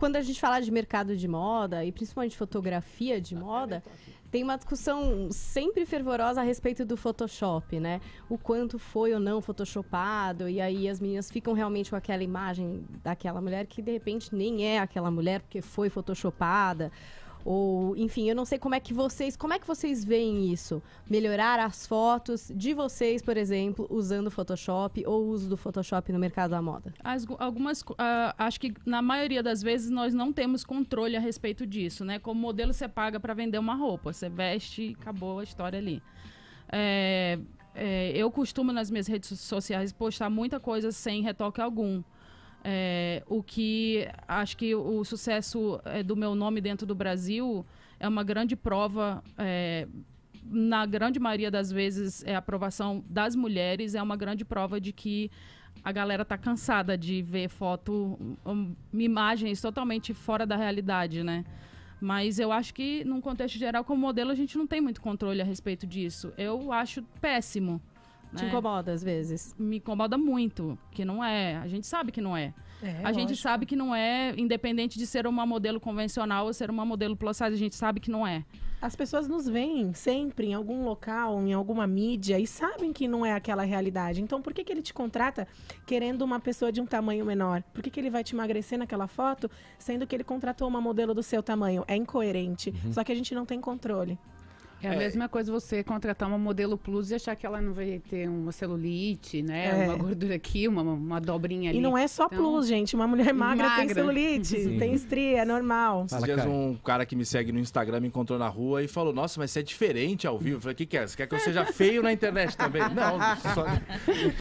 quando a gente fala de mercado de moda e principalmente fotografia de tá, moda, tem uma discussão sempre fervorosa a respeito do Photoshop, né? O quanto foi ou não photoshopado e aí as meninas ficam realmente com aquela imagem daquela mulher que de repente nem é aquela mulher porque foi photoshopada ou, enfim, eu não sei como é que vocês. Como é que vocês veem isso? Melhorar as fotos de vocês, por exemplo, usando o Photoshop ou o uso do Photoshop no mercado da moda? As, algumas. Uh, acho que na maioria das vezes nós não temos controle a respeito disso, né? Como modelo você paga para vender uma roupa, você veste acabou a história ali. É, é, eu costumo nas minhas redes sociais postar muita coisa sem retoque algum. É, o que acho que o sucesso é, do meu nome dentro do Brasil é uma grande prova. É, na grande maioria das vezes, é a aprovação das mulheres é uma grande prova de que a galera tá cansada de ver foto, um, imagens totalmente fora da realidade, né? Mas eu acho que, num contexto geral, como modelo, a gente não tem muito controle a respeito disso. Eu acho péssimo te né? incomoda às vezes? Me incomoda muito, que não é. A gente sabe que não é. é a lógico. gente sabe que não é, independente de ser uma modelo convencional ou ser uma modelo plus size, a gente sabe que não é. As pessoas nos veem sempre em algum local, em alguma mídia e sabem que não é aquela realidade. Então por que, que ele te contrata querendo uma pessoa de um tamanho menor? Por que, que ele vai te emagrecer naquela foto, sendo que ele contratou uma modelo do seu tamanho? É incoerente. Uhum. Só que a gente não tem controle. É a é. mesma coisa você contratar uma modelo plus e achar que ela não vai ter uma celulite, né? É. Uma gordura aqui, uma, uma dobrinha ali. E não é só então, plus, gente. Uma mulher magra, magra. tem celulite, Sim. Uhum. tem estria, é normal. Às vezes um cara que me segue no Instagram me encontrou na rua e falou, nossa, mas você é diferente ao vivo. Eu falei, o que, que é? Você quer que eu seja feio na internet também? não, só...